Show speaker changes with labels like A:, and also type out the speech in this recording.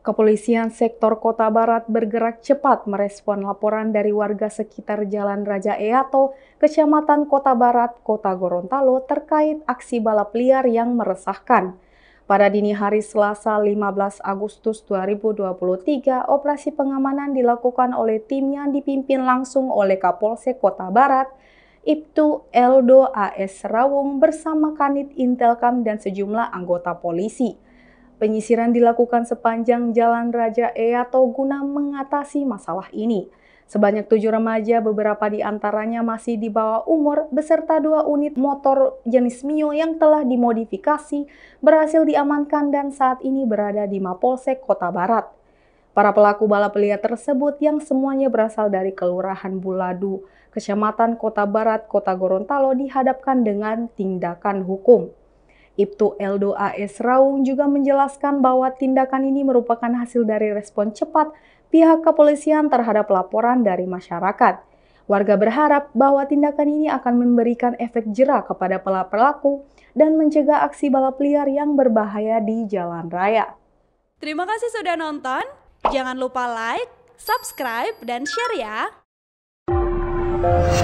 A: Kepolisian sektor Kota Barat bergerak cepat merespon laporan dari warga sekitar Jalan Raja Eato, Kecamatan Kota Barat, Kota Gorontalo terkait aksi balap liar yang meresahkan. Pada dini hari Selasa 15 Agustus 2023, operasi pengamanan dilakukan oleh tim yang dipimpin langsung oleh Kapolsek Kota Barat, Ibtu Eldo AS Rawung bersama Kanit Intelkam dan sejumlah anggota polisi. Penyisiran dilakukan sepanjang Jalan Raja Eato guna mengatasi masalah ini. Sebanyak tujuh remaja, beberapa di antaranya masih di bawah umur, beserta dua unit motor jenis Mio yang telah dimodifikasi, berhasil diamankan dan saat ini berada di Mapolsek Kota Barat. Para pelaku balap liar tersebut yang semuanya berasal dari Kelurahan Buladu, Kecamatan Kota Barat, Kota Gorontalo dihadapkan dengan tindakan hukum. Ibtu Ldoas Raung juga menjelaskan bahwa tindakan ini merupakan hasil dari respon cepat pihak kepolisian terhadap laporan dari masyarakat. Warga berharap bahwa tindakan ini akan memberikan efek jera kepada pelaku dan mencegah aksi balap liar yang berbahaya di jalan raya.
B: Terima kasih sudah nonton. Jangan lupa like, subscribe, dan share ya.